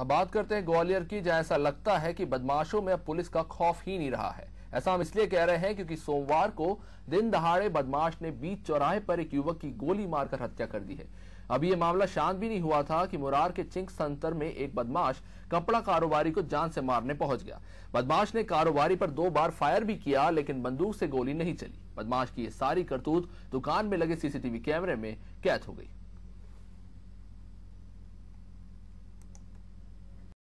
अब बात करते हैं ग्वालियर की जहां ऐसा लगता है कि बदमाशों में अब पुलिस का खौफ ही नहीं रहा है ऐसा हम इसलिए कह रहे हैं क्योंकि सोमवार को दिन दहाड़े बदमाश ने बीच चौराहे पर एक युवक की गोली मारकर हत्या कर दी है अभी यह मामला शांत भी नहीं हुआ था कि मुरार के चिंक संतर में एक बदमाश कपड़ा कारोबारी को जान से मारने पहुंच गया बदमाश ने कारोबारी पर दो बार फायर भी किया लेकिन बंदूक से गोली नहीं चली बदमाश की ये सारी करतूत दुकान में लगे सीसीटीवी कैमरे में कैद हो गई